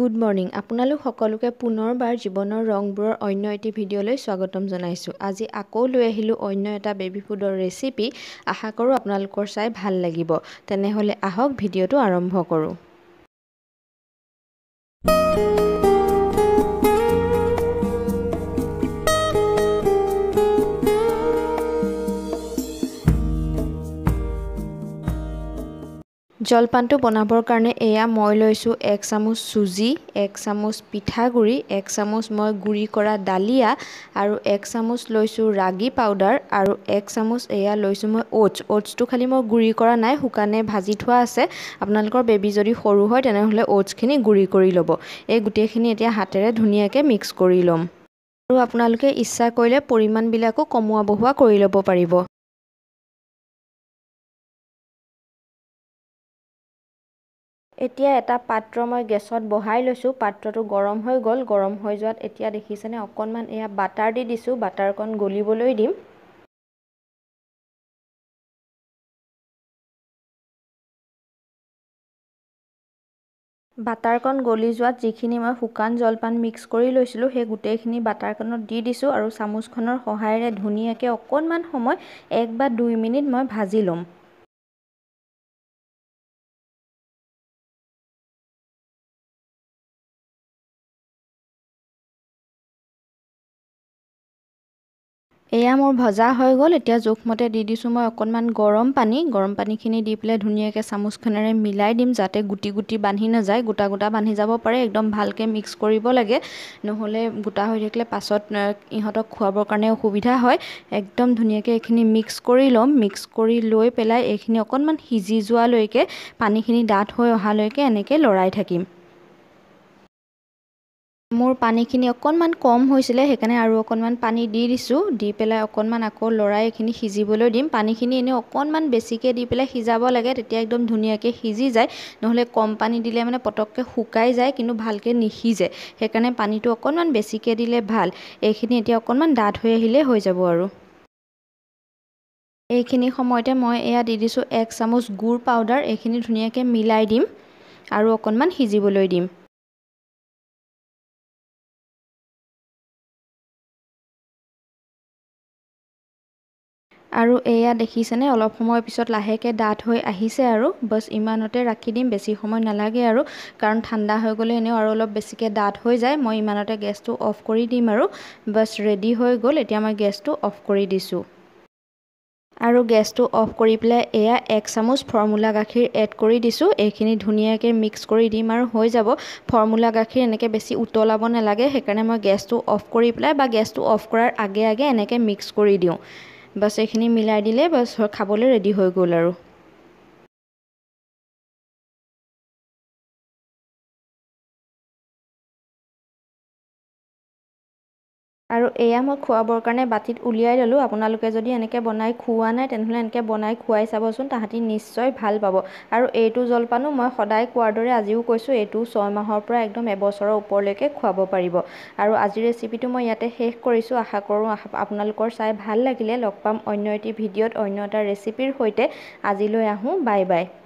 good morning আপোনালোক সকলোকে পুনৰবাৰ জীৱনৰ ৰংবোৰৰ অন্য এটি ভিডিঅ'লৈ স্বাগতম জনাইছোঁ আজি আকৌ লৈ আহিলোঁ অন্য এটা বেবী ফুডৰ ৰেচিপি আশা কৰোঁ আপোনালোকৰ চাই ভাল লাগিব তেনেহ'লে আহক ভিডিঅ'টো আৰম্ভ কৰোঁ জলপানটো বনাবৰ কাৰণে এয়া মই লৈছোঁ এক চামুচ চুজি এক চামুচ পিঠাগুড়ি এক চামুচ মই গুড়ি কৰা ডালিয়া আৰু এক চামুচ লৈছোঁ ৰাগী পাউডাৰ আৰু এক চামুচ এয়া লৈছোঁ মই অ'টছ অ'টছটো খালী মই গুড়ি কৰা নাই শুকানে ভাজি থোৱা আছে আপোনালোকৰ বেবী যদি সৰু হয় তেনেহ'লে অ'টছখিনি গুড়ি কৰি ল'ব এই গোটেইখিনি এতিয়া হাতেৰে ধুনীয়াকৈ মিক্স কৰি ল'ম আৰু আপোনালোকে ইচ্ছা কৰিলে পৰিমাণবিলাকো কমোৱা বহোৱা কৰি ল'ব পাৰিব এতিয়া এটা পাত্ৰ মই গেছত বহাই লৈছোঁ পাত্ৰটো গৰম হৈ গ'ল গৰম হৈ যোৱাত এতিয়া দেখিছেনে অকণমান এয়া বাটাৰ দি দিছোঁ বাটাৰকণ গলিবলৈ দিম বাটাৰকণ গলি যোৱাত যিখিনি মই শুকান জলপান মিক্স কৰি লৈছিলোঁ সেই গোটেইখিনি বাটাৰকণত দি দিছোঁ আৰু চামুচখনৰ সহায়েৰে ধুনীয়াকৈ অকণমান সময় এক বা দুই মিনিট মই ভাজি ল'ম এয়া মোৰ ভজা হৈ গ'ল এতিয়া জোখমতে দি দিছোঁ মই অকণমান গৰম পানী গৰম পানীখিনি দি পেলাই ধুনীয়াকৈ চামুচখনেৰে মিলাই দিম যাতে গুটি গুটি বান্ধি নাযায় গোটা গোটা বান্ধি যাব পাৰে একদম ভালকৈ মিক্স কৰিব লাগে নহ'লে গোটা হৈ থাকিলে পাছত ইহঁতক খোৱাবৰ কাৰণে অসুবিধা হয় একদম ধুনীয়াকৈ এইখিনি মিক্স কৰি ল'ম মিক্স কৰি লৈ পেলাই এইখিনি অকণমান সিজি যোৱালৈকে পানীখিনি ডাঠ হৈ অহালৈকে এনেকৈ লৰাই থাকিম মোৰ পানীখিনি অকণমান কম হৈছিলে সেইকাৰণে আৰু অকণমান পানী দি দিছোঁ দি পেলাই অকণমান আকৌ লৰাই এইখিনি সিজিবলৈ দিম পানীখিনি এনেই অকণমান বেছিকৈ দি পেলাই সিজাব লাগে তেতিয়া একদম ধুনীয়াকৈ সিজি যায় নহ'লে কম পানী দিলে মানে পটককৈ শুকাই যায় কিন্তু ভালকৈ নিসিজে সেইকাৰণে পানীটো অকণমান বেছিকৈ দিলে ভাল এইখিনি এতিয়া অকণমান ডাঠ হৈ আহিলে হৈ যাব আৰু এইখিনি সময়তে মই এয়া দি দিছোঁ এক চামুচ গুড় পাউডাৰ এইখিনি ধুনীয়াকৈ মিলাই দিম আৰু অকণমান সিজিবলৈ দিম আৰু এয়া দেখিছেনে অলপ সময় পিছত লাহেকৈ ডাঠ হৈ আহিছে আৰু বছ ইমানতে ৰাখি দিম বেছি সময় নালাগে আৰু কাৰণ ঠাণ্ডা হৈ গ'লে এনেও আৰু অলপ বেছিকৈ ডাঠ হৈ যায় মই ইমানতে গেছটো অফ কৰি দিম আৰু বছ ৰেডি হৈ গ'ল এতিয়া মই গেছটো অফ কৰি দিছোঁ আৰু গেছটো অফ কৰি পেলাই এয়া এক চামুচ ফৰ্মুলা গাখীৰ এড কৰি দিছোঁ এইখিনি ধুনীয়াকৈ মিক্স কৰি দিম আৰু হৈ যাব ফৰ্মুলা গাখীৰ এনেকৈ বেছি উতলাব নালাগে সেইকাৰণে মই গেছটো অফ কৰি পেলাই বা গেছটো অফ কৰাৰ আগে আগে এনেকৈ মিক্স কৰি দিওঁ বাছ এইখিনি মিলাই দিলে বাছ খাবলৈ ৰেডি হৈ গ'ল আৰু আৰু এয়া মই খোৱাবৰ কাৰণে বাতিত উলিয়াই ল'লোঁ আপোনালোকে যদি এনেকৈ বনাই খোৱা নাই তেনেহ'লে এনেকৈ বনাই খুৱাই চাবচোন তাহাঁতি নিশ্চয় ভাল পাব আৰু এইটো জলপানো মই সদায় কোৱাৰ দৰে আজিও কৈছোঁ এইটো ছয় মাহৰ পৰা একদম এবছৰৰ ওপৰলৈকে খুৱাব পাৰিব আৰু আজিৰ ৰেচিপিটো মই ইয়াতে শেষ কৰিছোঁ আশা কৰোঁ আপোনালোকৰ চাই ভাল লাগিলে লগ পাম অন্য এটি ভিডিঅ'ত অন্য এটা ৰেচিপিৰ সৈতে আজিলৈ আহোঁ বাই বাই